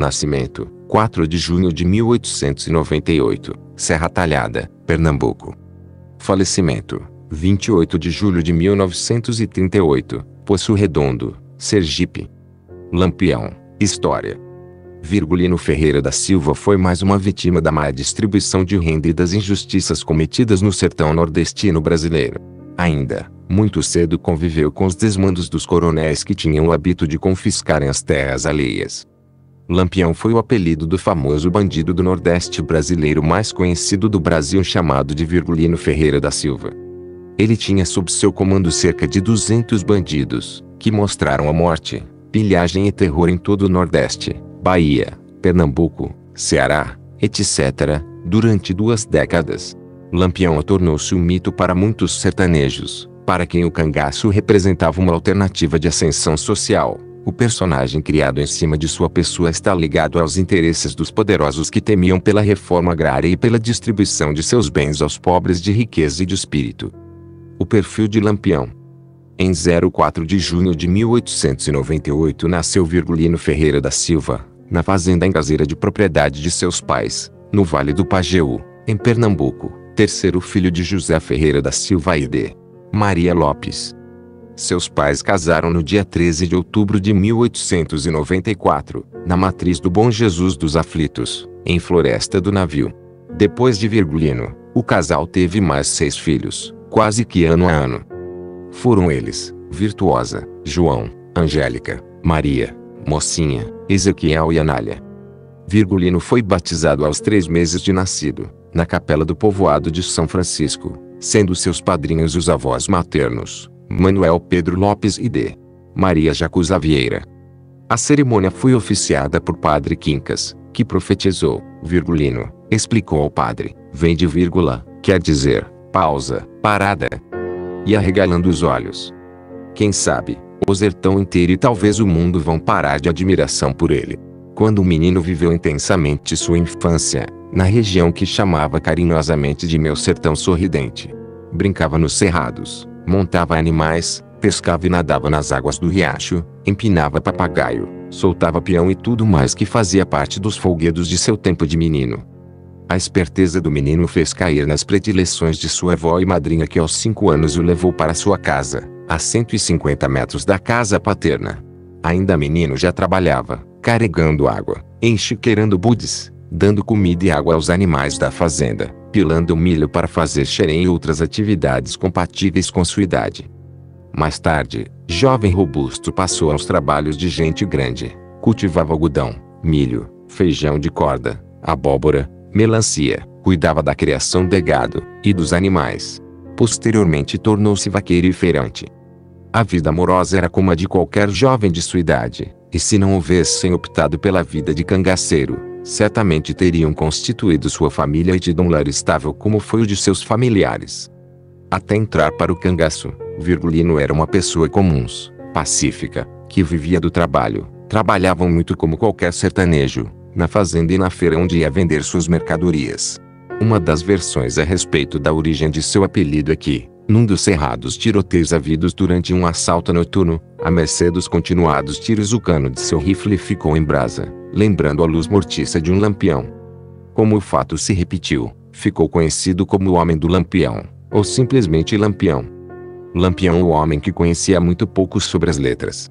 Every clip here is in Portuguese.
Nascimento, 4 de junho de 1898, Serra Talhada, Pernambuco. Falecimento, 28 de julho de 1938, Poço Redondo, Sergipe. Lampião, História. Virgulino Ferreira da Silva foi mais uma vítima da má distribuição de renda e das injustiças cometidas no sertão nordestino brasileiro. Ainda, muito cedo conviveu com os desmandos dos coronéis que tinham o hábito de confiscarem as terras alheias. Lampião foi o apelido do famoso bandido do Nordeste brasileiro mais conhecido do Brasil chamado de Virgulino Ferreira da Silva. Ele tinha sob seu comando cerca de 200 bandidos, que mostraram a morte, pilhagem e terror em todo o Nordeste, Bahia, Pernambuco, Ceará, etc., durante duas décadas. Lampião tornou-se um mito para muitos sertanejos, para quem o cangaço representava uma alternativa de ascensão social. O personagem criado em cima de sua pessoa está ligado aos interesses dos poderosos que temiam pela reforma agrária e pela distribuição de seus bens aos pobres de riqueza e de espírito. O perfil de Lampião. Em 04 de junho de 1898 nasceu Virgulino Ferreira da Silva, na fazenda em de propriedade de seus pais, no Vale do Pajeú, em Pernambuco, terceiro filho de José Ferreira da Silva e de Maria Lopes. Seus pais casaram no dia 13 de outubro de 1894, na matriz do Bom Jesus dos Aflitos, em Floresta do Navio. Depois de Virgulino, o casal teve mais seis filhos, quase que ano a ano. Foram eles, Virtuosa, João, Angélica, Maria, Mocinha, Ezequiel e Anália. Virgulino foi batizado aos três meses de nascido, na capela do povoado de São Francisco, sendo seus padrinhos os avós maternos, Manuel Pedro Lopes e D. Maria Jacuza Vieira. A cerimônia foi oficiada por Padre Quincas, que profetizou, virgulino, explicou ao padre, vem de vírgula, quer dizer, pausa, parada. E arregalando os olhos. Quem sabe, o sertão inteiro e talvez o mundo vão parar de admiração por ele. Quando o menino viveu intensamente sua infância, na região que chamava carinhosamente de meu sertão sorridente. Brincava nos cerrados, montava animais, pescava e nadava nas águas do riacho, empinava papagaio, soltava peão e tudo mais que fazia parte dos folguedos de seu tempo de menino. A esperteza do menino fez cair nas predileções de sua avó e madrinha que aos cinco anos o levou para sua casa, a 150 metros da casa paterna. Ainda menino já trabalhava, carregando água, enxiqueirando budes, dando comida e água aos animais da fazenda, pilando milho para fazer xerém e outras atividades compatíveis com sua idade. Mais tarde, jovem robusto passou aos trabalhos de gente grande. Cultivava algodão, milho, feijão de corda, abóbora, melancia, cuidava da criação de gado e dos animais. Posteriormente tornou-se vaqueiro e feirante. A vida amorosa era como a de qualquer jovem de sua idade, e se não houvessem optado pela vida de cangaceiro, certamente teriam constituído sua família e tido um lar estável como foi o de seus familiares. Até entrar para o cangaço, Virgulino era uma pessoa comuns, pacífica, que vivia do trabalho. Trabalhavam muito como qualquer sertanejo, na fazenda e na feira onde ia vender suas mercadorias. Uma das versões a respeito da origem de seu apelido é que, num dos cerrados tiroteios havidos durante um assalto noturno, a mercê dos continuados tiros o cano de seu rifle ficou em brasa lembrando a luz mortiça de um lampião. Como o fato se repetiu, ficou conhecido como o Homem do Lampião, ou simplesmente Lampião. Lampião, o homem que conhecia muito pouco sobre as letras.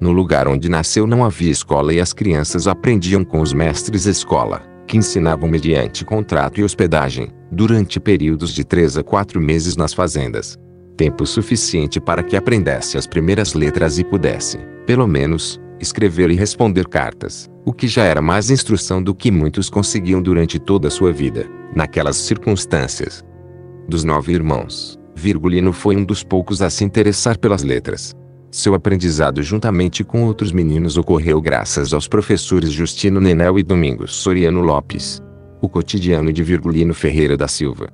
No lugar onde nasceu não havia escola e as crianças aprendiam com os mestres escola, que ensinavam mediante contrato e hospedagem, durante períodos de três a quatro meses nas fazendas. Tempo suficiente para que aprendesse as primeiras letras e pudesse, pelo menos, escrever e responder cartas o que já era mais instrução do que muitos conseguiam durante toda a sua vida, naquelas circunstâncias. Dos nove irmãos, Virgulino foi um dos poucos a se interessar pelas letras. Seu aprendizado juntamente com outros meninos ocorreu graças aos professores Justino Nenel e Domingos Soriano Lopes. O cotidiano de Virgulino Ferreira da Silva.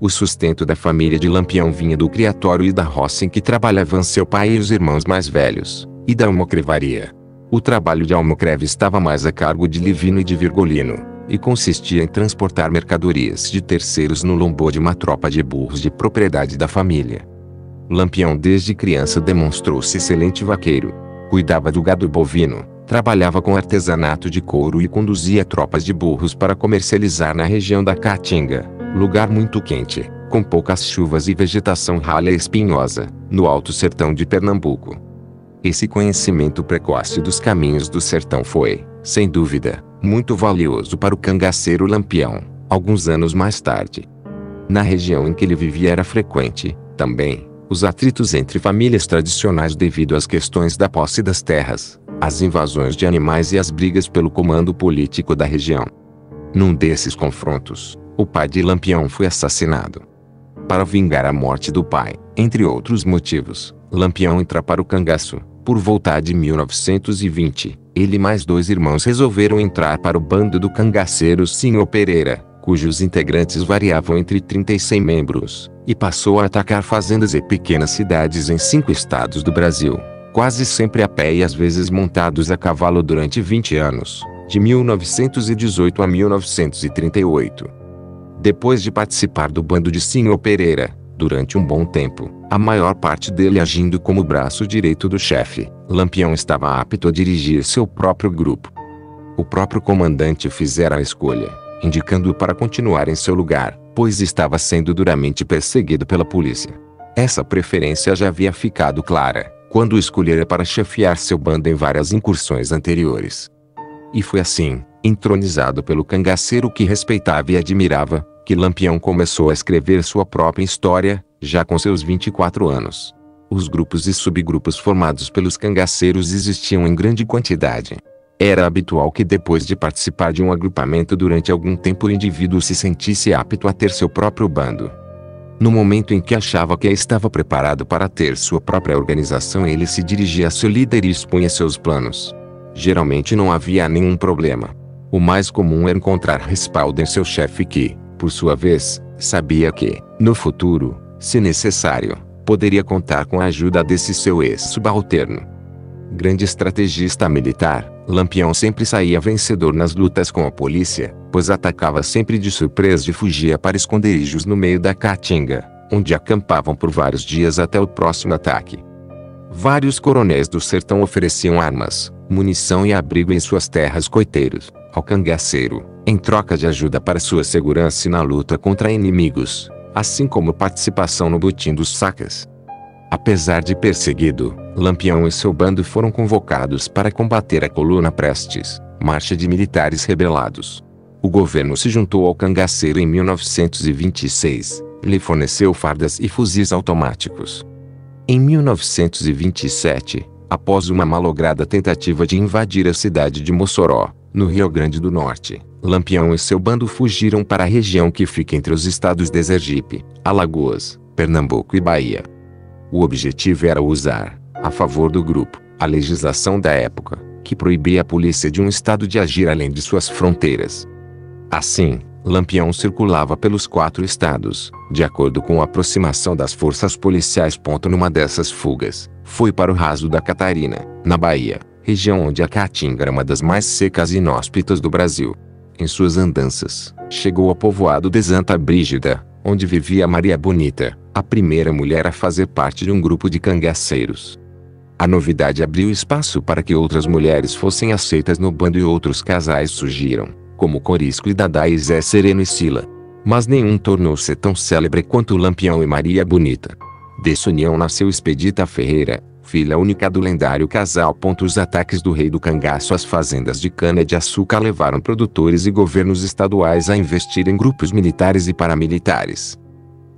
O sustento da família de Lampião vinha do criatório e da roça em que trabalhavam seu pai e os irmãos mais velhos, e da uma crevaria. O trabalho de Almocreve estava mais a cargo de Livino e de Virgolino, e consistia em transportar mercadorias de terceiros no lombo de uma tropa de burros de propriedade da família. Lampião desde criança demonstrou-se excelente vaqueiro. Cuidava do gado bovino, trabalhava com artesanato de couro e conduzia tropas de burros para comercializar na região da Caatinga, lugar muito quente, com poucas chuvas e vegetação ralha e espinhosa, no alto sertão de Pernambuco. Esse conhecimento precoce dos caminhos do sertão foi, sem dúvida, muito valioso para o cangaceiro Lampião, alguns anos mais tarde. Na região em que ele vivia era frequente, também, os atritos entre famílias tradicionais devido às questões da posse das terras, as invasões de animais e as brigas pelo comando político da região. Num desses confrontos, o pai de Lampião foi assassinado. Para vingar a morte do pai, entre outros motivos, Lampião entra para o cangaço, por voltar de 1920, ele e mais dois irmãos resolveram entrar para o bando do cangaceiro Sinho Pereira, cujos integrantes variavam entre 30 e 100 membros, e passou a atacar fazendas e pequenas cidades em cinco estados do Brasil, quase sempre a pé e às vezes montados a cavalo durante 20 anos, de 1918 a 1938. Depois de participar do bando de Sinho Pereira, durante um bom tempo, a maior parte dele agindo como braço direito do chefe, Lampião estava apto a dirigir seu próprio grupo. O próprio comandante fizera a escolha, indicando-o para continuar em seu lugar, pois estava sendo duramente perseguido pela polícia. Essa preferência já havia ficado clara, quando escolhera para chefiar seu bando em várias incursões anteriores. E foi assim, entronizado pelo cangaceiro que respeitava e admirava, que Lampião começou a escrever sua própria história, já com seus 24 anos. Os grupos e subgrupos formados pelos cangaceiros existiam em grande quantidade. Era habitual que depois de participar de um agrupamento durante algum tempo o indivíduo se sentisse apto a ter seu próprio bando. No momento em que achava que estava preparado para ter sua própria organização, ele se dirigia a seu líder e expunha seus planos. Geralmente não havia nenhum problema. O mais comum era encontrar respaldo em seu chefe que, por sua vez, sabia que, no futuro, se necessário, poderia contar com a ajuda desse seu ex-subalterno. Grande estrategista militar, Lampião sempre saía vencedor nas lutas com a polícia, pois atacava sempre de surpresa e fugia para esconderijos no meio da caatinga, onde acampavam por vários dias até o próximo ataque. Vários coronéis do sertão ofereciam armas, munição e abrigo em suas terras coiteiros ao cangaceiro, em troca de ajuda para sua segurança e na luta contra inimigos, assim como participação no botim dos sacas. Apesar de perseguido, Lampião e seu bando foram convocados para combater a coluna Prestes, marcha de militares rebelados. O governo se juntou ao cangaceiro em 1926, lhe forneceu fardas e fuzis automáticos. Em 1927, após uma malograda tentativa de invadir a cidade de Mossoró, no Rio Grande do Norte, Lampião e seu bando fugiram para a região que fica entre os estados de Sergipe, Alagoas, Pernambuco e Bahia. O objetivo era usar, a favor do grupo, a legislação da época, que proibia a polícia de um estado de agir além de suas fronteiras. Assim, Lampião circulava pelos quatro estados, de acordo com a aproximação das forças policiais. Numa dessas fugas, foi para o raso da Catarina, na Bahia, região onde a Caatinga era uma das mais secas e inóspitas do Brasil. Em suas andanças, chegou ao povoado de Santa Brígida, onde vivia Maria Bonita, a primeira mulher a fazer parte de um grupo de cangaceiros. A novidade abriu espaço para que outras mulheres fossem aceitas no bando e outros casais surgiram, como Corisco e Dadá e Zé Sereno e Sila. Mas nenhum tornou-se tão célebre quanto Lampião e Maria Bonita. Dessa união nasceu Expedita Ferreira, filha única do lendário casal. Os ataques do rei do cangaço às fazendas de cana-de-açúcar levaram produtores e governos estaduais a investir em grupos militares e paramilitares.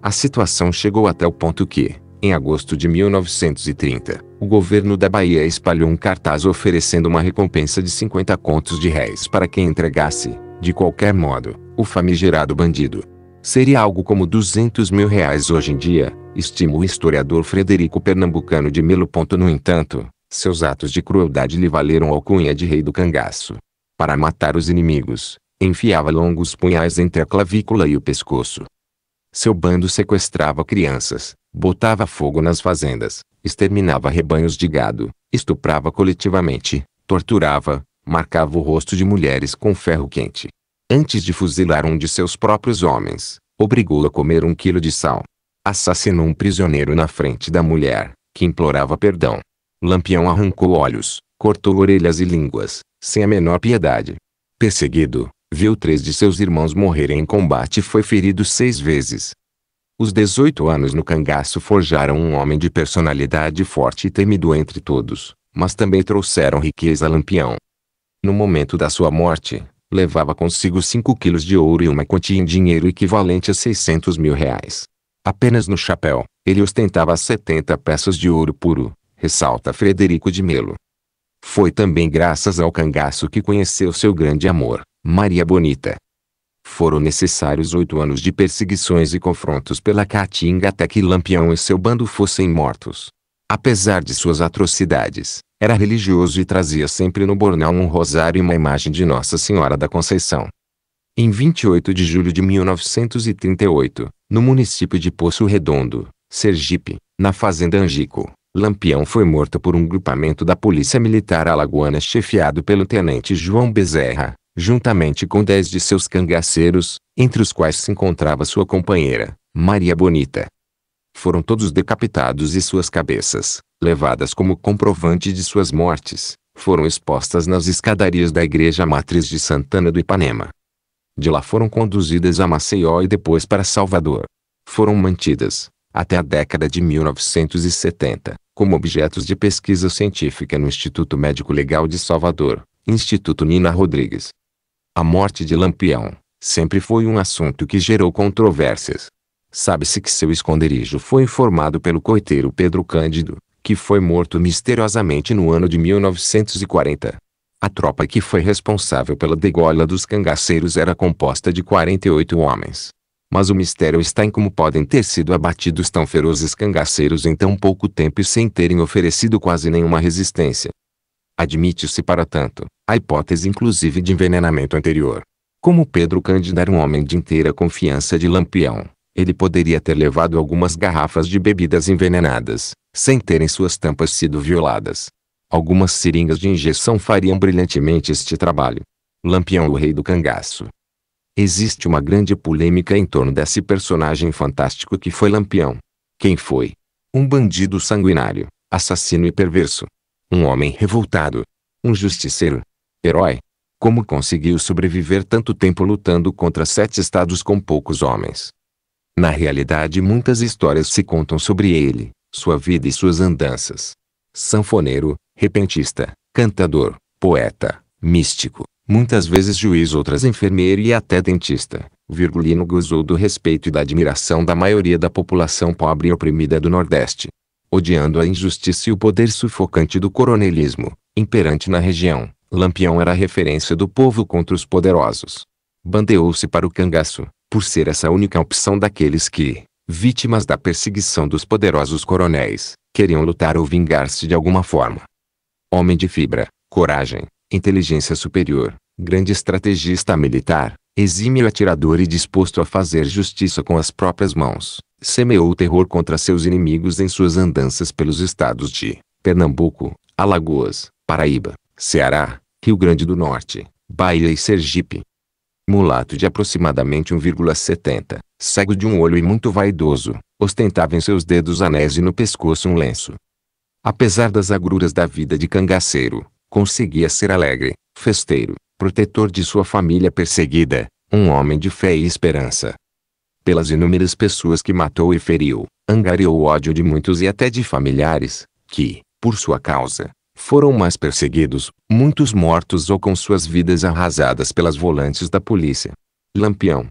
A situação chegou até o ponto que, em agosto de 1930, o governo da Bahia espalhou um cartaz oferecendo uma recompensa de 50 contos de réis para quem entregasse, de qualquer modo, o famigerado bandido. Seria algo como 200 mil reais hoje em dia, estima o historiador Frederico Pernambucano de Melo. No entanto, seus atos de crueldade lhe valeram a alcunha de rei do cangaço. Para matar os inimigos, enfiava longos punhais entre a clavícula e o pescoço. Seu bando sequestrava crianças, botava fogo nas fazendas, exterminava rebanhos de gado, estuprava coletivamente, torturava, marcava o rosto de mulheres com ferro quente. Antes de fuzilar um de seus próprios homens, obrigou-o a comer um quilo de sal, assassinou um prisioneiro na frente da mulher, que implorava perdão. Lampião arrancou olhos, cortou orelhas e línguas, sem a menor piedade. Perseguido, viu três de seus irmãos morrerem em combate e foi ferido seis vezes. Os 18 anos no cangaço forjaram um homem de personalidade forte e temido entre todos, mas também trouxeram riqueza a Lampião. No momento da sua morte, levava consigo 5 quilos de ouro e uma quantia em dinheiro equivalente a 600 mil reais. Apenas no chapéu, ele ostentava 70 peças de ouro puro, ressalta Frederico de Melo. Foi também graças ao cangaço que conheceu seu grande amor, Maria Bonita. Foram necessários oito anos de perseguições e confrontos pela Caatinga até que Lampião e seu bando fossem mortos. Apesar de suas atrocidades, era religioso e trazia sempre no bornal um rosário e uma imagem de Nossa Senhora da Conceição. Em 28 de julho de 1938, no município de Poço Redondo, Sergipe, na fazenda Angico. Lampião foi morto por um grupamento da Polícia Militar Alagoana chefiado pelo tenente João Bezerra, juntamente com dez de seus cangaceiros, entre os quais se encontrava sua companheira, Maria Bonita. Foram todos decapitados e suas cabeças, levadas como comprovante de suas mortes, foram expostas nas escadarias da Igreja Matriz de Santana do Ipanema. De lá foram conduzidas a Maceió e depois para Salvador. Foram mantidas, até a década de 1970, como objetos de pesquisa científica no Instituto Médico Legal de Salvador, Instituto Nina Rodrigues. A morte de Lampião sempre foi um assunto que gerou controvérsias. Sabe-se que seu esconderijo foi informado pelo coiteiro Pedro Cândido, que foi morto misteriosamente no ano de 1940. A tropa que foi responsável pela degola dos cangaceiros era composta de 48 homens. Mas o mistério está em como podem ter sido abatidos tão ferozes cangaceiros em tão pouco tempo e sem terem oferecido quase nenhuma resistência. Admite-se, para tanto, a hipótese inclusive de envenenamento anterior. Como Pedro Cândido era um homem de inteira confiança de Lampião, ele poderia ter levado algumas garrafas de bebidas envenenadas, sem terem suas tampas sido violadas. Algumas seringas de injeção fariam brilhantemente este trabalho. Lampião o rei do cangaço. Existe uma grande polêmica em torno desse personagem fantástico que foi Lampião. Quem foi? Um bandido sanguinário, assassino e perverso. Um homem revoltado. Um justiceiro. Herói. Como conseguiu sobreviver tanto tempo lutando contra sete estados com poucos homens? Na realidade, muitas histórias se contam sobre ele, sua vida e suas andanças. Sanfoneiro, repentista, cantador, poeta, místico, muitas vezes juiz, outras enfermeiro e até dentista. Virgulino gozou do respeito e da admiração da maioria da população pobre e oprimida do Nordeste. Odiando a injustiça e o poder sufocante do coronelismo, imperante na região, Lampião era a referência do povo contra os poderosos. Bandeou-se para o cangaço, por ser essa a única opção daqueles que, vítimas da perseguição dos poderosos coronéis, queriam lutar ou vingar-se de alguma forma. Homem de fibra, coragem, inteligência superior, grande estrategista militar, exímio atirador e disposto a fazer justiça com as próprias mãos, semeou o terror contra seus inimigos em suas andanças pelos estados de Pernambuco, Alagoas, Paraíba, Ceará, Rio Grande do Norte, Bahia e Sergipe. Mulato de aproximadamente 1,70, cego de um olho e muito vaidoso, ostentava em seus dedos anéis e no pescoço um lenço, Apesar das agruras da vida de cangaceiro, conseguia ser alegre, festeiro, protetor de sua família perseguida, um homem de fé e esperança. Pelas inúmeras pessoas que matou e feriu, angariou o ódio de muitos e até de familiares, que, por sua causa, foram mais perseguidos, muitos mortos ou com suas vidas arrasadas pelas volantes da polícia. Lampião.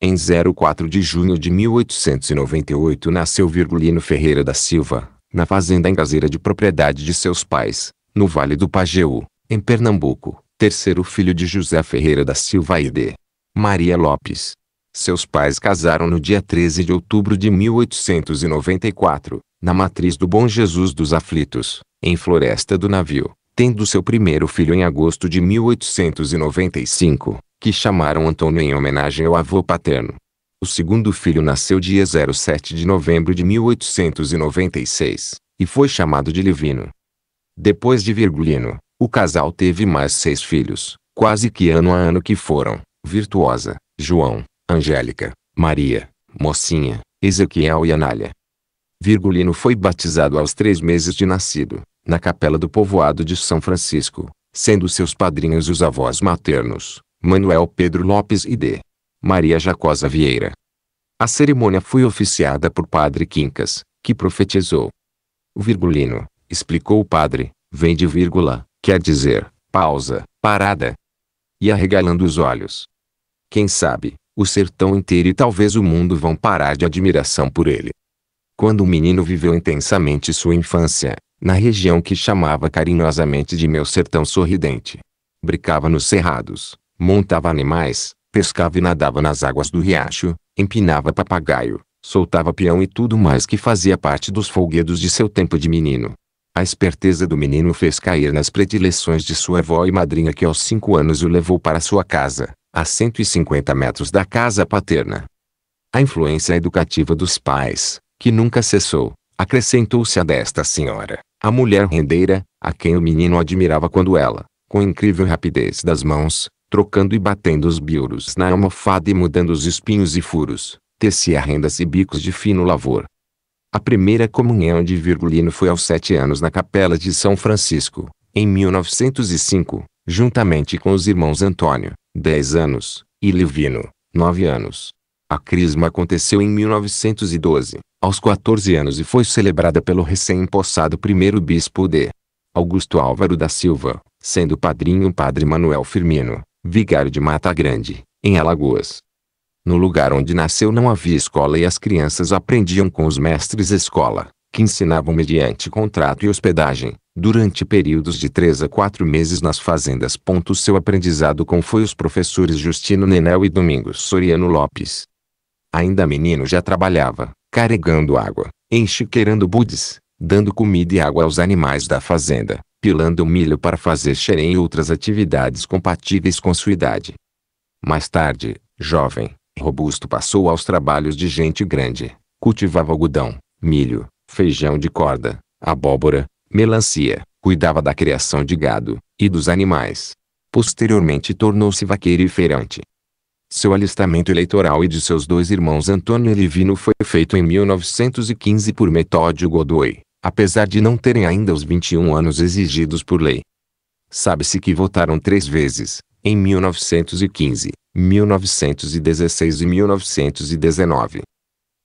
Em 04 de junho de 1898 nasceu Virgulino Ferreira da Silva, na fazenda engazeira de propriedade de seus pais, no Vale do Pajeú, em Pernambuco, terceiro filho de José Ferreira da Silva e de Maria Lopes. Seus pais casaram no dia 13 de outubro de 1894, na matriz do Bom Jesus dos Aflitos, em Floresta do Navio, tendo seu primeiro filho em agosto de 1895, que chamaram Antônio em homenagem ao avô paterno. O segundo filho nasceu dia 07 de novembro de 1896, e foi chamado de Livino. Depois de Virgulino, o casal teve mais seis filhos, quase que ano a ano que foram, Virtuosa, João, Angélica, Maria, Mocinha, Ezequiel e Anália. Virgulino foi batizado aos três meses de nascido, na capela do povoado de São Francisco, sendo seus padrinhos os avós maternos, Manuel Pedro Lopes e D. Maria Jacosa Vieira. A cerimônia foi oficiada por Padre Quincas, que profetizou. O virgulino, explicou o padre, vem de vírgula, quer dizer, pausa, parada. E arregalando os olhos. Quem sabe, o sertão inteiro e talvez o mundo vão parar de admiração por ele. Quando o menino viveu intensamente sua infância, na região que chamava carinhosamente de meu sertão sorridente. Brincava nos cerrados, montava animais, pescava e nadava nas águas do riacho, empinava papagaio, soltava peão e tudo mais que fazia parte dos folguedos de seu tempo de menino. A esperteza do menino fez cair nas predileções de sua avó e madrinha que aos cinco anos o levou para sua casa, a 150 metros da casa paterna. A influência educativa dos pais, que nunca cessou, acrescentou-se a desta senhora, a mulher rendeira, a quem o menino admirava quando ela, com incrível rapidez das mãos, trocando e batendo os biuros na almofada e mudando os espinhos e furos, tecia rendas e bicos de fino lavor. A primeira comunhão de Virgulino foi aos sete anos na capela de São Francisco, em 1905, juntamente com os irmãos Antônio, dez anos, e Livino, nove anos. A crisma aconteceu em 1912, aos 14 anos e foi celebrada pelo recém-empossado primeiro bispo de Augusto Álvaro da Silva, sendo padrinho o padre Manuel Firmino, vigário de Mata Grande, em Alagoas. No lugar onde nasceu não havia escola e as crianças aprendiam com os mestres escola, que ensinavam mediante contrato e hospedagem, durante períodos de três a quatro meses nas fazendas. seu aprendizado com foi os professores Justino Nenel e Domingos Soriano Lopes. Ainda menino já trabalhava, carregando água, enxiqueirando budes, dando comida e água aos animais da fazenda, pilando milho para fazer xerém e outras atividades compatíveis com sua idade. Mais tarde, jovem, robusto passou aos trabalhos de gente grande. Cultivava algodão, milho, feijão de corda, abóbora, melancia, cuidava da criação de gado e dos animais. Posteriormente tornou-se vaqueiro e feirante. Seu alistamento eleitoral e de seus dois irmãos Antônio e Livino foi feito em 1915 por Metódio Godoy, apesar de não terem ainda os 21 anos exigidos por lei. Sabe-se que votaram três vezes, em 1915, 1916 e 1919.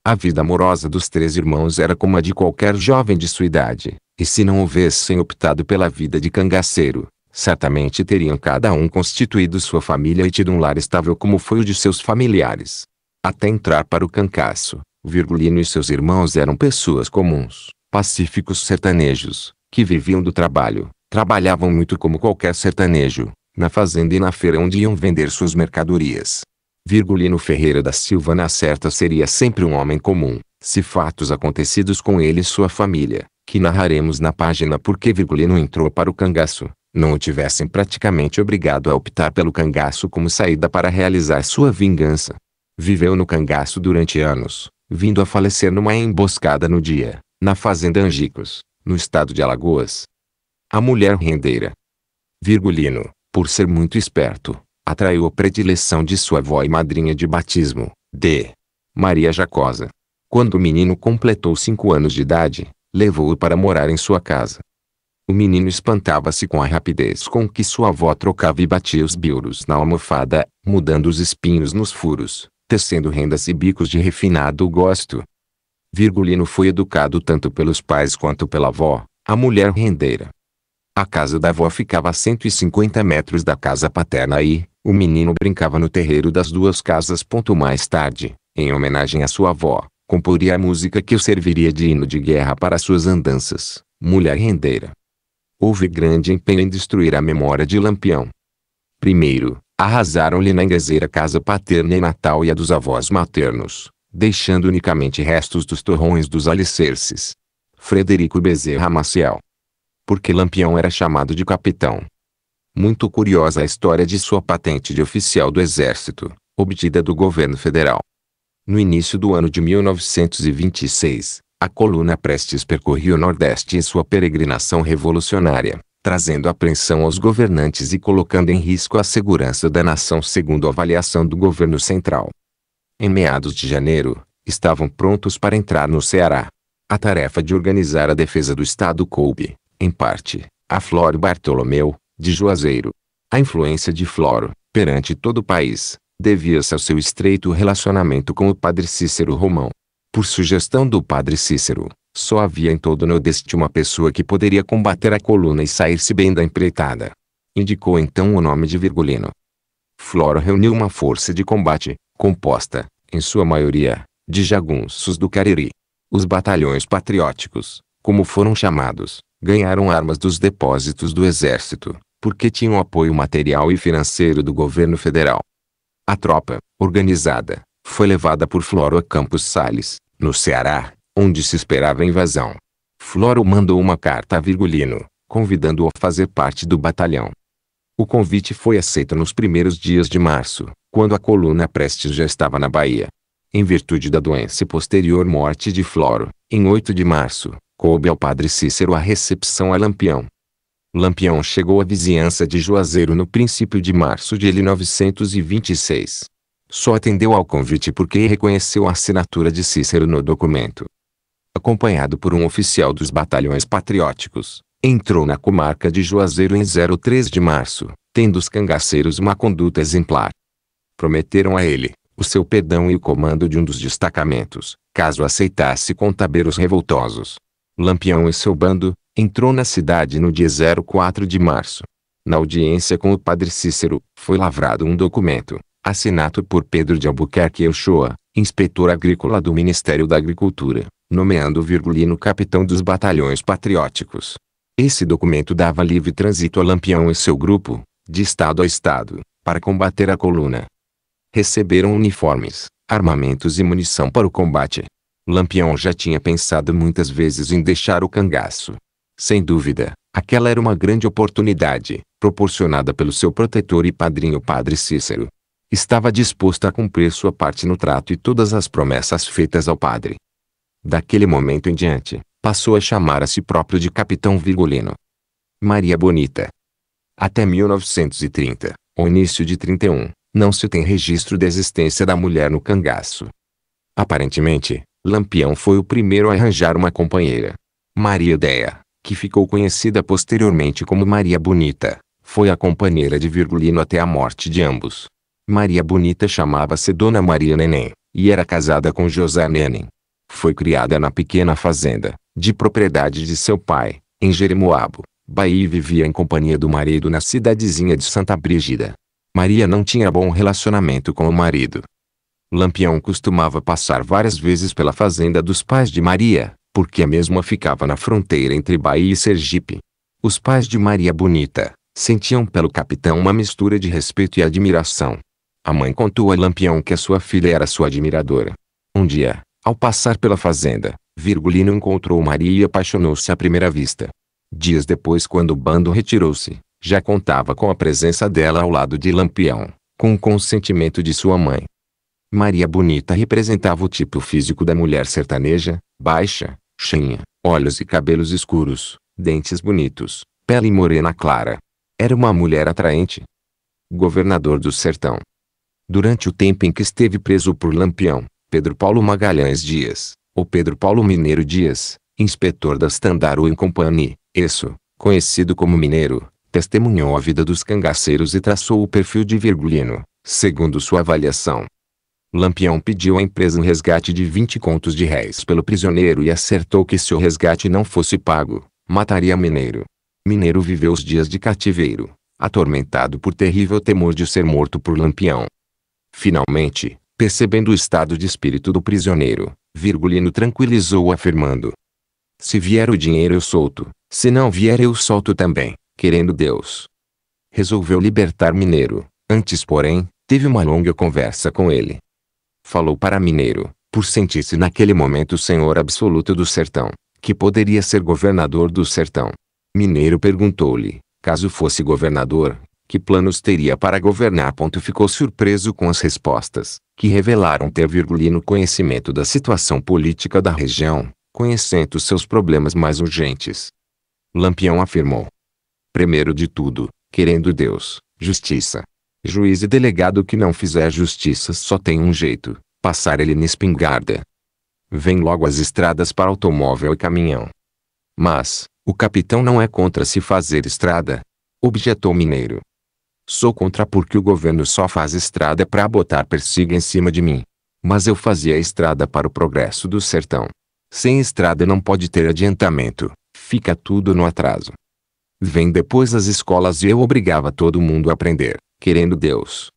A vida amorosa dos três irmãos era como a de qualquer jovem de sua idade, e se não houvessem optado pela vida de cangaceiro, certamente teriam cada um constituído sua família e tido um lar estável como foi o de seus familiares. Até entrar para o cangaço, Virgulino e seus irmãos eram pessoas comuns, pacíficos sertanejos, que viviam do trabalho, trabalhavam muito como qualquer sertanejo, na fazenda e na feira onde iam vender suas mercadorias. Virgulino Ferreira da Silva na certa seria sempre um homem comum, se fatos acontecidos com ele e sua família, que narraremos na página porque Virgulino entrou para o cangaço, não o tivessem praticamente obrigado a optar pelo cangaço como saída para realizar sua vingança. Viveu no cangaço durante anos, vindo a falecer numa emboscada no dia na fazenda Angicos, no estado de Alagoas. A mulher rendeira. Virgulino, por ser muito esperto, atraiu a predileção de sua avó e madrinha de batismo, D. Maria Jacosa. Quando o menino completou cinco anos de idade, levou-o para morar em sua casa. O menino espantava-se com a rapidez com que sua avó trocava e batia os biuros na almofada, mudando os espinhos nos furos, tecendo rendas e bicos de refinado gosto, Virgulino foi educado tanto pelos pais quanto pela avó, a mulher rendeira. A casa da avó ficava a 150 metros da casa paterna e, o menino brincava no terreiro das duas casas. Mais tarde, em homenagem à sua avó, comporia a música que o serviria de hino de guerra para suas andanças, Mulher Rendeira. Houve grande empenho em destruir a memória de Lampião. Primeiro, arrasaram-lhe na a casa paterna e natal e a dos avós maternos, deixando unicamente restos dos torrões dos alicerces. Frederico Bezerra Maciel. Porque Lampião era chamado de capitão. Muito curiosa a história de sua patente de oficial do Exército, obtida do governo federal. No início do ano de 1926, a coluna Prestes percorria o Nordeste em sua peregrinação revolucionária, trazendo apreensão aos governantes e colocando em risco a segurança da nação segundo a avaliação do governo central em meados de janeiro, estavam prontos para entrar no Ceará. A tarefa de organizar a defesa do Estado coube, em parte, a Floro Bartolomeu, de Juazeiro. A influência de Floro, perante todo o país, devia-se ao seu estreito relacionamento com o padre Cícero Romão. Por sugestão do padre Cícero, só havia em todo o Nordeste uma pessoa que poderia combater a coluna e sair-se bem da empreitada. Indicou então o nome de Virgulino. Floro reuniu uma força de combate, composta, em sua maioria, de jagunços do Cariri. Os batalhões patrióticos, como foram chamados, ganharam armas dos depósitos do exército, porque tinham apoio material e financeiro do governo federal. A tropa, organizada, foi levada por Floro a Campos Sales, no Ceará, onde se esperava invasão. Floro mandou uma carta a Virgulino, convidando-o a fazer parte do batalhão. O convite foi aceito nos primeiros dias de março, quando a coluna Prestes já estava na Bahia. Em virtude da doença e posterior morte de Floro, em 8 de março, coube ao padre Cícero a recepção a Lampião. Lampião chegou à vizinhança de Juazeiro no princípio de março de 1926. Só atendeu ao convite porque reconheceu a assinatura de Cícero no documento. Acompanhado por um oficial dos batalhões patrióticos, entrou na comarca de Juazeiro em 03 de março, tendo os cangaceiros uma conduta exemplar prometeram a ele o seu pedão e o comando de um dos destacamentos, caso aceitasse contabeiros revoltosos. Lampião e seu bando entrou na cidade no dia 04 de março. Na audiência com o padre Cícero, foi lavrado um documento, assinado por Pedro de Albuquerque e Ochoa, inspetor agrícola do Ministério da Agricultura, nomeando Virgulino capitão dos batalhões patrióticos. Esse documento dava livre trânsito a Lampião e seu grupo, de estado a estado, para combater a coluna, receberam uniformes, armamentos e munição para o combate. Lampião já tinha pensado muitas vezes em deixar o cangaço. Sem dúvida, aquela era uma grande oportunidade, proporcionada pelo seu protetor e padrinho Padre Cícero. Estava disposto a cumprir sua parte no trato e todas as promessas feitas ao padre. Daquele momento em diante, passou a chamar a si próprio de Capitão Virgulino. Maria Bonita. Até 1930, ou início de 31, não se tem registro da existência da mulher no cangaço. Aparentemente, Lampião foi o primeiro a arranjar uma companheira. Maria Deia, que ficou conhecida posteriormente como Maria Bonita, foi a companheira de Virgulino até a morte de ambos. Maria Bonita chamava-se Dona Maria Neném, e era casada com José Neném. Foi criada na pequena fazenda, de propriedade de seu pai, em Jeremoabo, Bahia e vivia em companhia do marido na cidadezinha de Santa Brígida. Maria não tinha bom relacionamento com o marido. Lampião costumava passar várias vezes pela fazenda dos pais de Maria, porque a mesma ficava na fronteira entre Bahia e Sergipe. Os pais de Maria Bonita sentiam pelo capitão uma mistura de respeito e admiração. A mãe contou a Lampião que a sua filha era sua admiradora. Um dia, ao passar pela fazenda, Virgulino encontrou Maria e apaixonou-se à primeira vista. Dias depois, quando o bando retirou-se, já contava com a presença dela ao lado de Lampião, com o consentimento de sua mãe. Maria Bonita representava o tipo físico da mulher sertaneja, baixa, chinha, olhos e cabelos escuros, dentes bonitos, pele morena clara. Era uma mulher atraente. Governador do Sertão. Durante o tempo em que esteve preso por Lampião, Pedro Paulo Magalhães Dias, ou Pedro Paulo Mineiro Dias, inspetor da Standard Oil Company, isso, conhecido como Mineiro, testemunhou a vida dos cangaceiros e traçou o perfil de Virgulino, segundo sua avaliação. Lampião pediu à empresa um resgate de 20 contos de réis pelo prisioneiro e acertou que se o resgate não fosse pago, mataria Mineiro. Mineiro viveu os dias de cativeiro, atormentado por terrível temor de ser morto por Lampião. Finalmente, percebendo o estado de espírito do prisioneiro, Virgulino tranquilizou-o afirmando: Se vier o dinheiro eu solto, se não vier eu solto também querendo Deus. Resolveu libertar Mineiro. Antes, porém, teve uma longa conversa com ele. Falou para Mineiro, por sentir-se naquele momento o senhor absoluto do sertão, que poderia ser governador do sertão. Mineiro perguntou-lhe, caso fosse governador, que planos teria para governar. Ponto ficou surpreso com as respostas, que revelaram ter virgulino conhecimento da situação política da região, conhecendo seus problemas mais urgentes. Lampião afirmou: primeiro de tudo, querendo Deus, justiça. Juiz e delegado que não fizer justiça só tem um jeito: passar ele na espingarda. Vem logo as estradas para automóvel e caminhão. Mas, o capitão não é contra se fazer estrada, objetou Mineiro. Sou contra porque o governo só faz estrada para botar persiga em cima de mim. Mas eu fazia estrada para o progresso do sertão. Sem estrada não pode ter adiantamento, fica tudo no atraso. Vem depois as escolas e eu obrigava todo mundo a aprender, querendo Deus.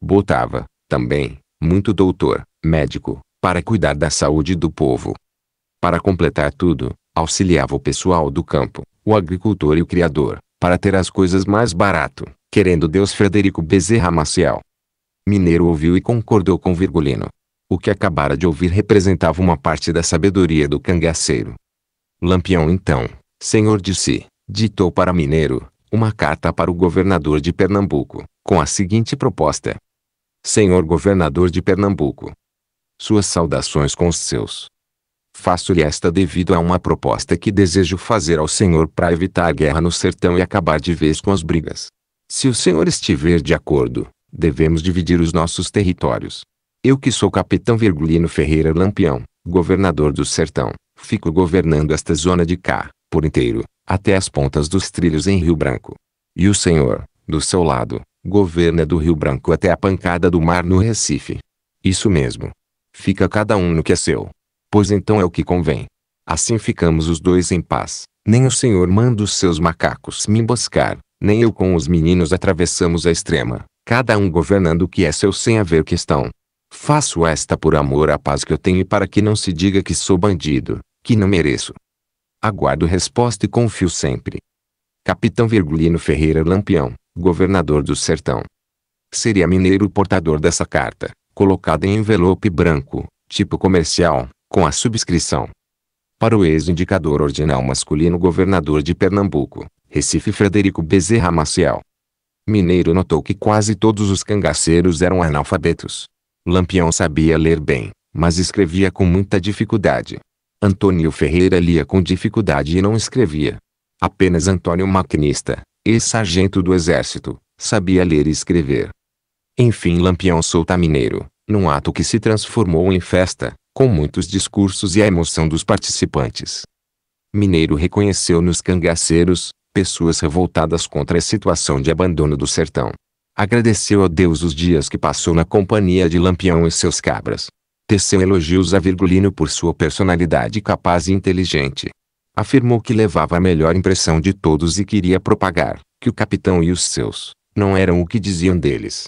Botava, também, muito doutor, médico, para cuidar da saúde do povo. Para completar tudo, auxiliava o pessoal do campo, o agricultor e o criador, para ter as coisas mais barato, querendo Deus Frederico Bezerra Maciel. Mineiro ouviu e concordou com Virgulino. O que acabara de ouvir representava uma parte da sabedoria do cangaceiro. Lampião então, senhor de si, ditou para Mineiro uma carta para o governador de Pernambuco, com a seguinte proposta: Senhor governador de Pernambuco, suas saudações com os seus. Faço-lhe esta devido a uma proposta que desejo fazer ao senhor para evitar guerra no sertão e acabar de vez com as brigas. Se o senhor estiver de acordo, devemos dividir os nossos territórios. Eu que sou capitão Virgulino Ferreira Lampião, governador do sertão, fico governando esta zona de cá, por inteiro, até as pontas dos trilhos em Rio Branco. E o Senhor, do seu lado, governa do Rio Branco até a pancada do mar no Recife. Isso mesmo. Fica cada um no que é seu. Pois então é o que convém. Assim ficamos os dois em paz. Nem o Senhor manda os seus macacos me emboscar, nem eu com os meninos atravessamos a extrema, cada um governando o que é seu sem haver questão. Faço esta por amor à paz que eu tenho e para que não se diga que sou bandido, que não mereço. Aguardo resposta e confio sempre. Capitão Virgulino Ferreira Lampião, governador do Sertão. Seria mineiro o portador dessa carta, colocada em envelope branco, tipo comercial, com a subscrição. Para o ex-indicador ordinal masculino governador de Pernambuco, Recife Frederico Bezerra Maciel. Mineiro notou que quase todos os cangaceiros eram analfabetos. Lampião sabia ler bem, mas escrevia com muita dificuldade. Antônio Ferreira lia com dificuldade e não escrevia. Apenas Antônio Maquinista, ex-sargento do Exército, sabia ler e escrever. Enfim Lampião solta Mineiro, num ato que se transformou em festa, com muitos discursos e a emoção dos participantes. Mineiro reconheceu nos cangaceiros, pessoas revoltadas contra a situação de abandono do sertão. Agradeceu a Deus os dias que passou na companhia de Lampião e seus cabras. Teceu elogios a Virgulino por sua personalidade capaz e inteligente. Afirmou que levava a melhor impressão de todos e queria propagar, que o capitão e os seus, não eram o que diziam deles.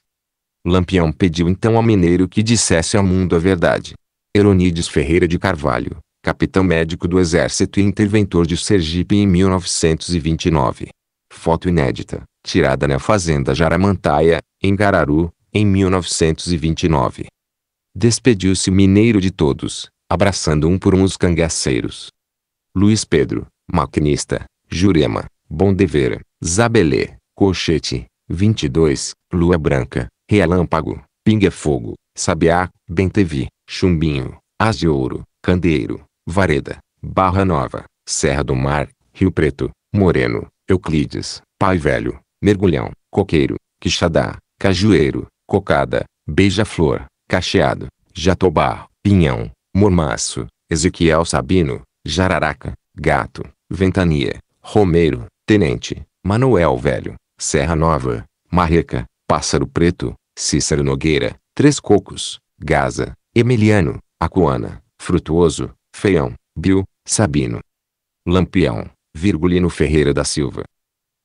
Lampião pediu então ao mineiro que dissesse ao mundo a verdade. Eronides Ferreira de Carvalho, capitão médico do Exército e interventor de Sergipe em 1929. Foto inédita, tirada na Fazenda Jaramantaia, em Gararu, em 1929. Despediu-se o mineiro de todos, abraçando um por um os cangaceiros. Luiz Pedro, Maquinista, Jurema, Bondevera, Zabelê, Cochete, 22, Lua Branca, Relâmpago, Pinga Fogo, Sabiá, Bentevi, Chumbinho, As de Ouro, Candeeiro, Vareda, Barra Nova, Serra do Mar, Rio Preto, Moreno, Euclides, Pai Velho, Mergulhão, Coqueiro, Quixadá, Cajueiro, Cocada, Beija-Flor, Cacheado, Jatobá, Pinhão, Mormaço, Ezequiel Sabino, Jararaca, Gato, Ventania, Romeiro, Tenente, Manoel Velho, Serra Nova, Marreca, Pássaro Preto, Cícero Nogueira, Três Cocos, Gaza, Emiliano, Acuana, Frutuoso, Feião, Bill, Sabino. Lampião, Virgulino Ferreira da Silva.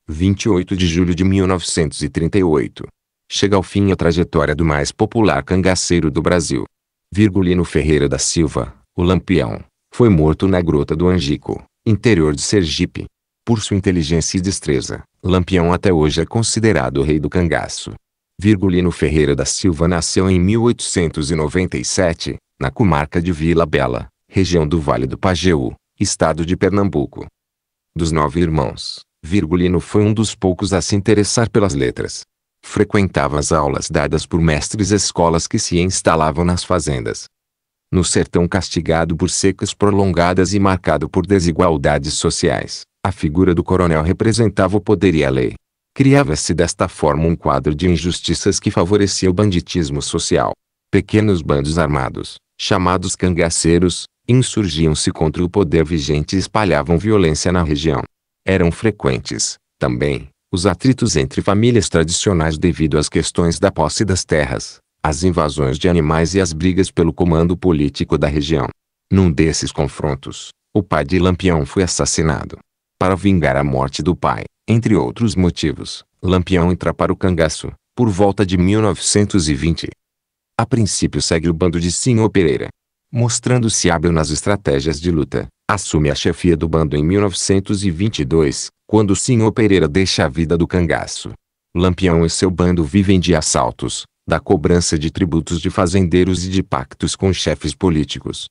28 de julho de 1938 chega ao fim a trajetória do mais popular cangaceiro do Brasil. Virgulino Ferreira da Silva, o Lampião, foi morto na Grota do Angico, interior de Sergipe. Por sua inteligência e destreza, Lampião até hoje é considerado o rei do cangaço. Virgulino Ferreira da Silva nasceu em 1897, na comarca de Vila Bela, região do Vale do Pajeú, estado de Pernambuco. Dos nove irmãos, Virgulino foi um dos poucos a se interessar pelas letras frequentava as aulas dadas por mestres escolas que se instalavam nas fazendas. No sertão castigado por secas prolongadas e marcado por desigualdades sociais, a figura do coronel representava o poder e a lei. Criava-se desta forma um quadro de injustiças que favorecia o banditismo social. Pequenos bandos armados, chamados cangaceiros, insurgiam-se contra o poder vigente e espalhavam violência na região. Eram frequentes, também, os atritos entre famílias tradicionais devido às questões da posse das terras, as invasões de animais e as brigas pelo comando político da região. Num desses confrontos, o pai de Lampião foi assassinado. Para vingar a morte do pai, entre outros motivos, Lampião entra para o cangaço, por volta de 1920. A princípio segue o bando de Sinho Pereira. Mostrando-se hábil nas estratégias de luta, assume a chefia do bando em 1922, quando o Senhor Pereira deixa a vida do cangaço. Lampião e seu bando vivem de assaltos, da cobrança de tributos de fazendeiros e de pactos com chefes políticos.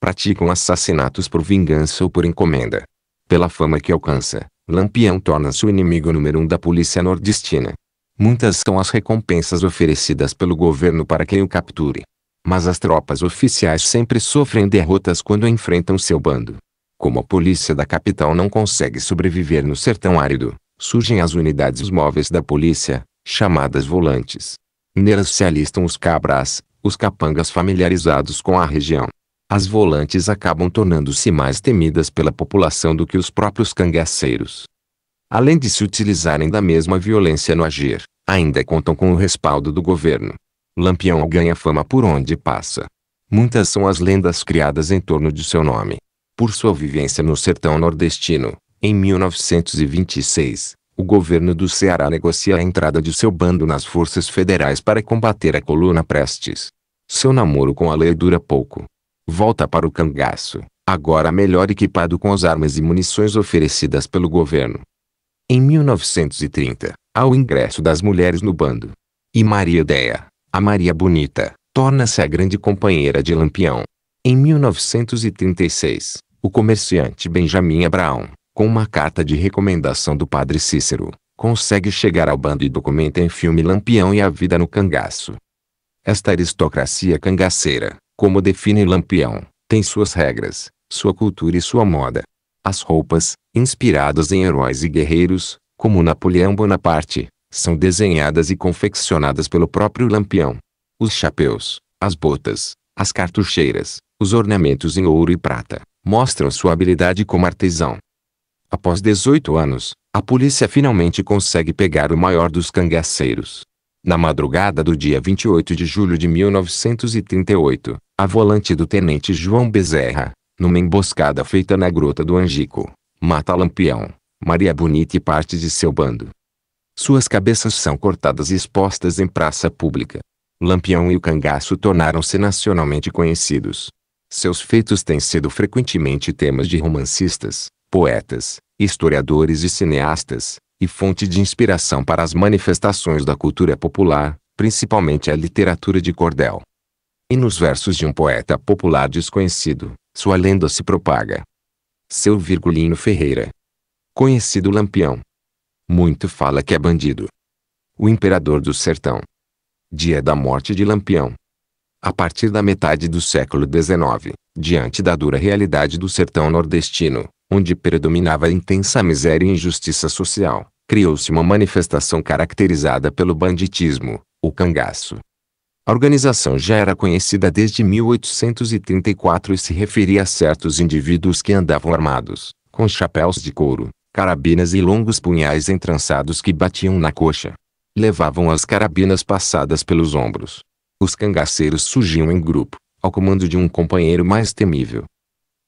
Praticam assassinatos por vingança ou por encomenda. Pela fama que alcança, Lampião torna-se o inimigo número um da polícia nordestina. Muitas são as recompensas oferecidas pelo governo para quem o capture. Mas as tropas oficiais sempre sofrem derrotas quando enfrentam seu bando. Como a polícia da capital não consegue sobreviver no sertão árido, surgem as unidades móveis da polícia, chamadas volantes. Nelas se alistam os cabras, os capangas familiarizados com a região. As volantes acabam tornando-se mais temidas pela população do que os próprios cangaceiros. Além de se utilizarem da mesma violência no agir, ainda contam com o respaldo do governo. Lampião ganha fama por onde passa. Muitas são as lendas criadas em torno de seu nome por sua vivência no sertão nordestino. Em 1926, o governo do Ceará negocia a entrada de seu bando nas forças federais para combater a coluna Prestes. Seu namoro com a lei dura pouco. Volta para o cangaço, agora melhor equipado com as armas e munições oferecidas pelo governo. Em 1930, há o ingresso das mulheres no bando. E Maria Deia, a Maria Bonita, torna-se a grande companheira de Lampião. Em 1936, o comerciante Benjamin Abraão, com uma carta de recomendação do padre Cícero, consegue chegar ao bando e documenta em filme Lampião e a Vida no Cangaço. Esta aristocracia cangaceira, como define Lampião, tem suas regras, sua cultura e sua moda. As roupas, inspiradas em heróis e guerreiros, como Napoleão Bonaparte, são desenhadas e confeccionadas pelo próprio Lampião. Os chapéus, as botas, as cartucheiras, os ornamentos em ouro e prata, mostram sua habilidade como artesão. Após 18 anos, a polícia finalmente consegue pegar o maior dos cangaceiros. Na madrugada do dia 28 de julho de 1938, a volante do tenente João Bezerra, numa emboscada feita na Grota do Angico, mata Lampião, Maria Bonita e parte de seu bando. Suas cabeças são cortadas e expostas em praça pública. Lampião e o cangaço tornaram-se nacionalmente conhecidos. Seus feitos têm sido frequentemente temas de romancistas, poetas, historiadores e cineastas, e fonte de inspiração para as manifestações da cultura popular, principalmente a literatura de cordel. E nos versos de um poeta popular desconhecido, sua lenda se propaga. Seu Virgulino Ferreira. Conhecido Lampião. Muito fala que é bandido. O imperador do sertão. Dia da morte de Lampião a partir da metade do século XIX, diante da dura realidade do sertão nordestino, onde predominava intensa miséria e injustiça social, criou-se uma manifestação caracterizada pelo banditismo, o cangaço. A organização já era conhecida desde 1834 e se referia a certos indivíduos que andavam armados, com chapéus de couro, carabinas e longos punhais entrançados que batiam na coxa. Levavam as carabinas passadas pelos ombros, os cangaceiros surgiam em grupo, ao comando de um companheiro mais temível.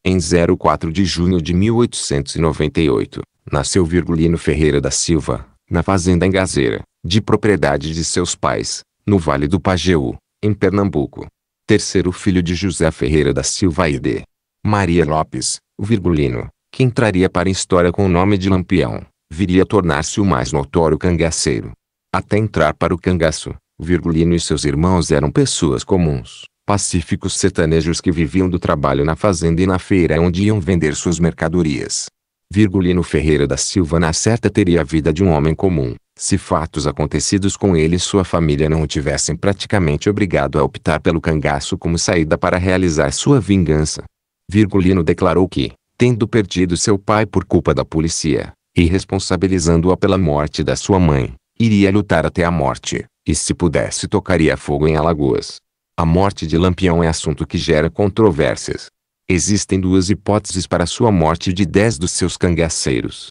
Em 04 de junho de 1898, nasceu Virgulino Ferreira da Silva, na fazenda Engazeira, de propriedade de seus pais, no Vale do Pajeú, em Pernambuco. Terceiro filho de José Ferreira da Silva e de Maria Lopes, o Virgulino, que entraria para a história com o nome de Lampião, viria a tornar-se o mais notório cangaceiro. Até entrar para o cangaço, Virgulino e seus irmãos eram pessoas comuns, pacíficos sertanejos que viviam do trabalho na fazenda e na feira onde iam vender suas mercadorias. Virgulino Ferreira da Silva na certa teria a vida de um homem comum, se fatos acontecidos com ele e sua família não o tivessem praticamente obrigado a optar pelo cangaço como saída para realizar sua vingança. Virgulino declarou que, tendo perdido seu pai por culpa da polícia, e responsabilizando-a pela morte da sua mãe, iria lutar até a morte. E se pudesse tocaria fogo em Alagoas. A morte de Lampião é assunto que gera controvérsias. Existem duas hipóteses para sua morte de dez dos seus cangaceiros.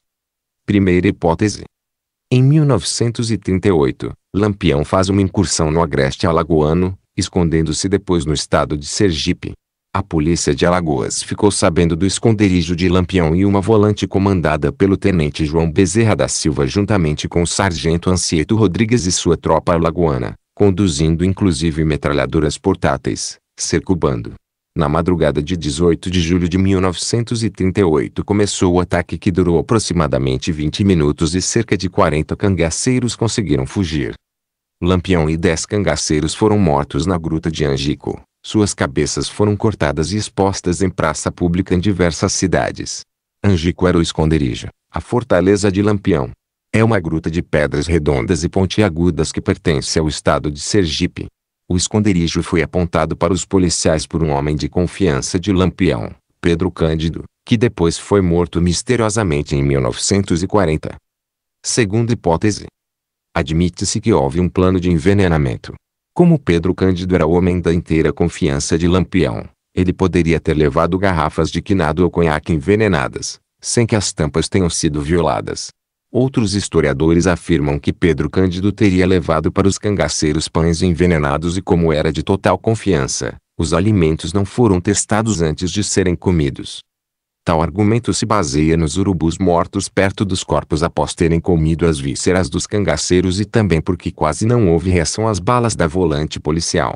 Primeira hipótese. Em 1938, Lampião faz uma incursão no agreste alagoano, escondendo-se depois no estado de Sergipe. A polícia de Alagoas ficou sabendo do esconderijo de Lampião e uma volante comandada pelo tenente João Bezerra da Silva juntamente com o sargento Ancieto Rodrigues e sua tropa alagoana, conduzindo inclusive metralhadoras portáteis, cercubando. Na madrugada de 18 de julho de 1938 começou o ataque que durou aproximadamente 20 minutos e cerca de 40 cangaceiros conseguiram fugir. Lampião e 10 cangaceiros foram mortos na Gruta de Angico. Suas cabeças foram cortadas e expostas em praça pública em diversas cidades. Angico era o esconderijo, a fortaleza de Lampião. É uma gruta de pedras redondas e pontiagudas que pertence ao estado de Sergipe. O esconderijo foi apontado para os policiais por um homem de confiança de Lampião, Pedro Cândido, que depois foi morto misteriosamente em 1940. Segunda hipótese. Admite-se que houve um plano de envenenamento, como Pedro Cândido era homem da inteira confiança de Lampião, ele poderia ter levado garrafas de quinado ou conhaque envenenadas, sem que as tampas tenham sido violadas. Outros historiadores afirmam que Pedro Cândido teria levado para os cangaceiros pães envenenados e como era de total confiança, os alimentos não foram testados antes de serem comidos. Tal argumento se baseia nos urubus mortos perto dos corpos após terem comido as vísceras dos cangaceiros e também porque quase não houve reação às balas da volante policial.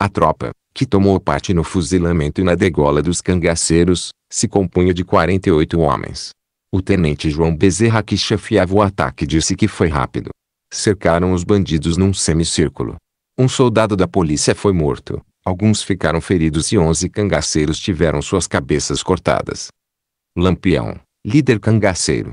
A tropa, que tomou parte no fuzilamento e na degola dos cangaceiros, se compunha de 48 homens. O tenente João Bezerra que chefiava o ataque disse que foi rápido. Cercaram os bandidos num semicírculo. Um soldado da polícia foi morto, Alguns ficaram feridos e onze cangaceiros tiveram suas cabeças cortadas. Lampião, líder cangaceiro.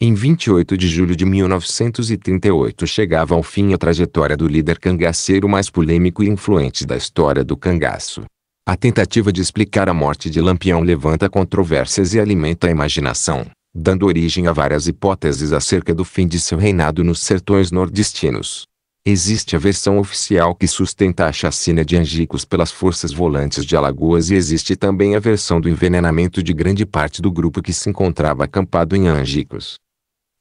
Em 28 de julho de 1938 chegava ao fim a trajetória do líder cangaceiro mais polêmico e influente da história do cangaço. A tentativa de explicar a morte de Lampião levanta controvérsias e alimenta a imaginação, dando origem a várias hipóteses acerca do fim de seu reinado nos sertões nordestinos. Existe a versão oficial que sustenta a chacina de Angicos pelas forças volantes de Alagoas e existe também a versão do envenenamento de grande parte do grupo que se encontrava acampado em Angicos.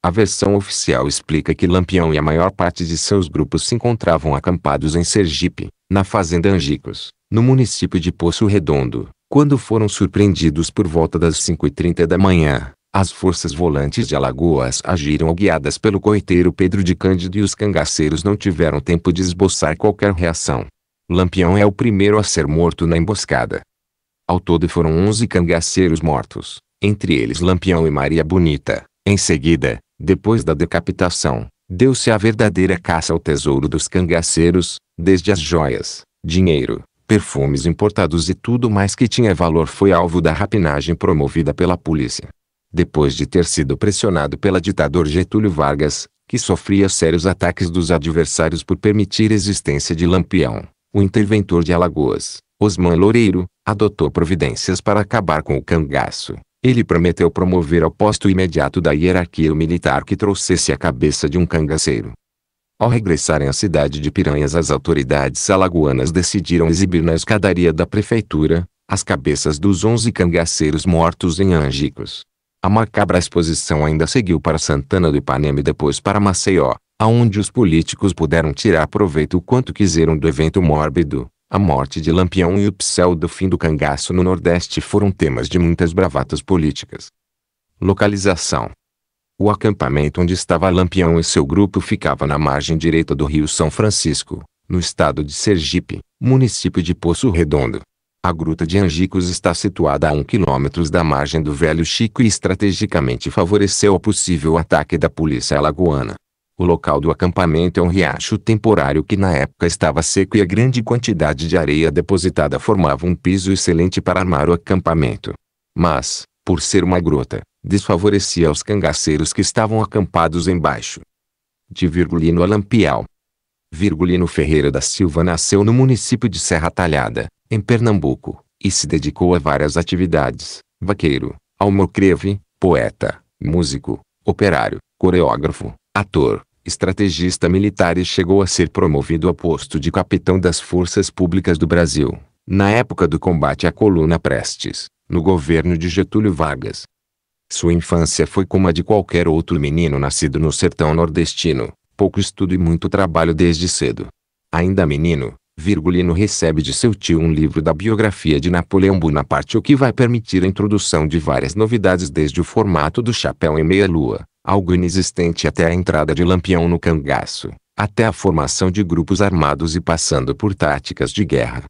A versão oficial explica que Lampião e a maior parte de seus grupos se encontravam acampados em Sergipe, na fazenda Angicos, no município de Poço Redondo, quando foram surpreendidos por volta das 5h30 da manhã, as forças volantes de Alagoas agiram guiadas pelo coiteiro Pedro de Cândido e os cangaceiros não tiveram tempo de esboçar qualquer reação. Lampião é o primeiro a ser morto na emboscada. Ao todo foram 11 cangaceiros mortos, entre eles Lampião e Maria Bonita. Em seguida, depois da decapitação, deu-se a verdadeira caça ao tesouro dos cangaceiros, desde as joias, dinheiro, perfumes importados e tudo mais que tinha valor foi alvo da rapinagem promovida pela polícia depois de ter sido pressionado pela ditador Getúlio Vargas, que sofria sérios ataques dos adversários por permitir a existência de Lampião, o interventor de Alagoas, Osman Loureiro, adotou providências para acabar com o cangaço. Ele prometeu promover ao posto imediato da hierarquia o militar que trouxesse a cabeça de um cangaceiro. Ao regressarem à cidade de Piranhas, as autoridades alagoanas decidiram exibir na escadaria da prefeitura as cabeças dos onze cangaceiros mortos em Angicos. A macabra exposição ainda seguiu para Santana do Ipanema e depois para Maceió, aonde os políticos puderam tirar proveito o quanto quiseram do evento mórbido. A morte de Lampião e o pseudo fim do cangaço no Nordeste foram temas de muitas bravatas políticas. Localização o acampamento onde estava Lampião e seu grupo ficava na margem direita do rio São Francisco, no estado de Sergipe, município de Poço Redondo. A Gruta de Angicos está situada a 1 km da margem do Velho Chico e estrategicamente favoreceu o possível ataque da polícia alagoana. O local do acampamento é um riacho temporário que na época estava seco e a grande quantidade de areia depositada formava um piso excelente para armar o acampamento. Mas, por ser uma grota, desfavorecia os cangaceiros que estavam acampados embaixo. De Virgulino Alampial. Virgulino Ferreira da Silva nasceu no município de Serra Talhada, em Pernambuco, e se dedicou a várias atividades: vaqueiro, almocreve, poeta, músico, operário, coreógrafo, ator, estrategista militar e chegou a ser promovido a posto de capitão das Forças Públicas do Brasil, na época do combate à Coluna Prestes, no governo de Getúlio Vargas. Sua infância foi como a de qualquer outro menino nascido no sertão nordestino, pouco estudo e muito trabalho desde cedo. Ainda menino, Virgulino recebe de seu tio um livro da biografia de Napoleão Bonaparte, o que vai permitir a introdução de várias novidades desde o formato do chapéu em meia-lua, algo inexistente até a entrada de Lampião no cangaço, até a formação de grupos armados e passando por táticas de guerra.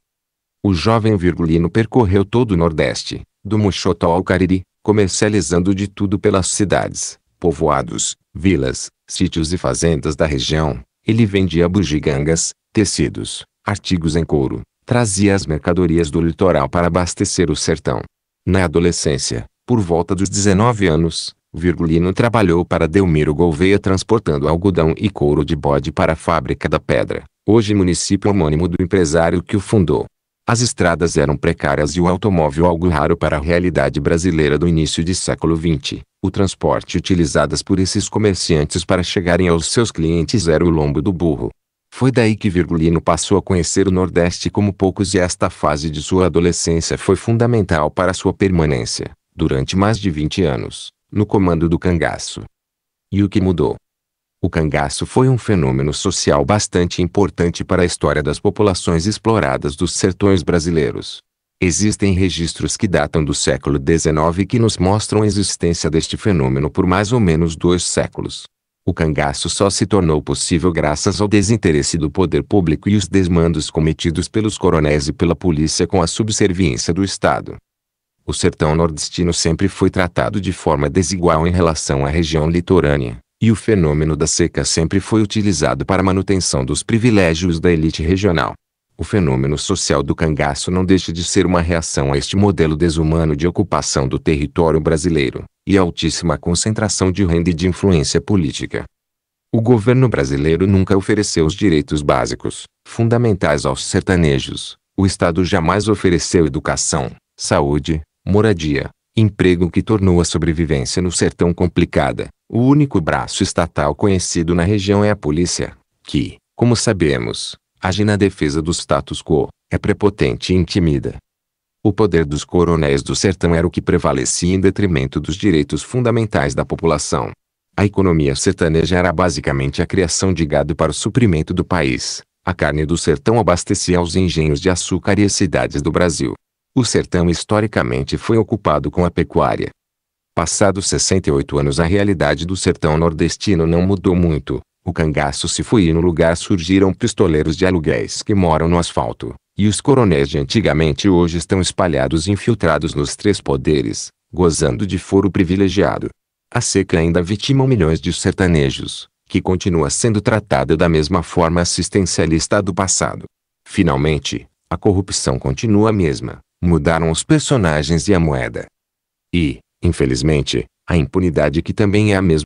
O jovem Virgulino percorreu todo o Nordeste, do Mochotó ao Cariri, comercializando de tudo pelas cidades, povoados, vilas, sítios e fazendas da região. Ele vendia bugigangas, tecidos, artigos em couro, trazia as mercadorias do litoral para abastecer o sertão. Na adolescência, por volta dos 19 anos, Virgulino trabalhou para Delmiro Gouveia transportando algodão e couro de bode para a fábrica da Pedra, hoje município homônimo do empresário que o fundou. As estradas eram precárias e o automóvel algo raro para a realidade brasileira do início do século XX. O transporte utilizadas por esses comerciantes para chegarem aos seus clientes era o lombo do burro. Foi daí que Virgulino passou a conhecer o Nordeste como poucos e esta fase de sua adolescência foi fundamental para sua permanência, durante mais de 20 anos, no comando do cangaço. E o que mudou? O cangaço foi um fenômeno social bastante importante para a história das populações exploradas dos sertões brasileiros. Existem registros que datam do século XIX que nos mostram a existência deste fenômeno por mais ou menos dois séculos. O cangaço só se tornou possível graças ao desinteresse do poder público e os desmandos cometidos pelos coronéis e pela polícia com a subserviência do Estado. O sertão nordestino sempre foi tratado de forma desigual em relação à região litorânea, e o fenômeno da seca sempre foi utilizado para a manutenção dos privilégios da elite regional. O fenômeno social do cangaço não deixa de ser uma reação a este modelo desumano de ocupação do território brasileiro, e altíssima concentração de renda e de influência política. O governo brasileiro nunca ofereceu os direitos básicos, fundamentais aos sertanejos. O Estado jamais ofereceu educação, saúde, moradia, emprego que tornou a sobrevivência no sertão complicada. O único braço estatal conhecido na região é a polícia, que, como sabemos, age na defesa do status quo, é prepotente e intimida, o poder dos coronéis do sertão era o que prevalecia em detrimento dos direitos fundamentais da população. A economia sertaneja era basicamente a criação de gado para o suprimento do país. A carne do sertão abastecia os engenhos de açúcar e as cidades do Brasil. O sertão historicamente foi ocupado com a pecuária. Passados 68 anos a realidade do sertão nordestino não mudou muito. O cangaço se foi e no lugar surgiram pistoleiros de aluguéis que moram no asfalto. E os coronéis de antigamente hoje estão espalhados e infiltrados nos três poderes, gozando de foro privilegiado. A seca ainda vitima milhões de sertanejos, que continua sendo tratada da mesma forma assistencialista do passado. Finalmente, a corrupção continua a mesma, mudaram os personagens e a moeda. E, infelizmente, a impunidade que também é a mesma.